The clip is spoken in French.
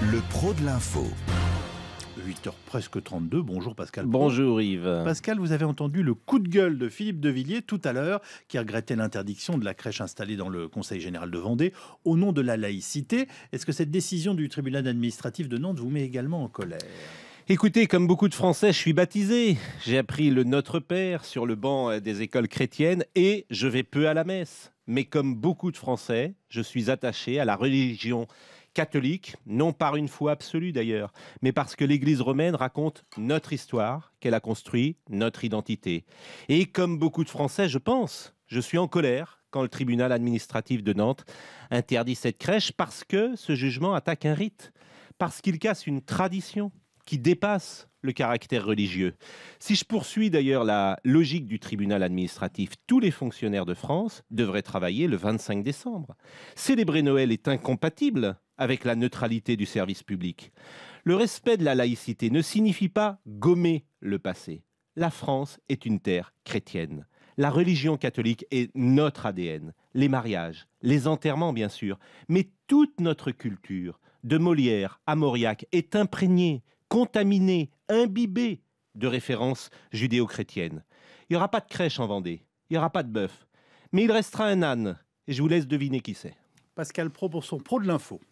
Le pro de l'info. 8h presque 32. Bonjour Pascal. Bonjour Yves. Pascal, vous avez entendu le coup de gueule de Philippe Devilliers tout à l'heure, qui regrettait l'interdiction de la crèche installée dans le Conseil général de Vendée au nom de la laïcité. Est-ce que cette décision du tribunal administratif de Nantes vous met également en colère Écoutez, comme beaucoup de Français, je suis baptisé. J'ai appris le Notre Père sur le banc euh, des écoles chrétiennes et je vais peu à la messe. Mais comme beaucoup de Français, je suis attaché à la religion catholique, non par une foi absolue d'ailleurs, mais parce que l'Église romaine raconte notre histoire, qu'elle a construit notre identité. Et comme beaucoup de Français, je pense, je suis en colère quand le tribunal administratif de Nantes interdit cette crèche parce que ce jugement attaque un rite, parce qu'il casse une tradition qui dépasse le caractère religieux. Si je poursuis d'ailleurs la logique du tribunal administratif, tous les fonctionnaires de France devraient travailler le 25 décembre. Célébrer Noël est incompatible avec la neutralité du service public. Le respect de la laïcité ne signifie pas gommer le passé. La France est une terre chrétienne. La religion catholique est notre ADN, les mariages, les enterrements bien sûr, mais toute notre culture, de Molière à Mauriac, est imprégnée, contaminée, imbibé de références judéo-chrétiennes. Il n'y aura pas de crèche en Vendée, il n'y aura pas de bœuf, mais il restera un âne, et je vous laisse deviner qui c'est. Pascal Pro pour son Pro de l'info.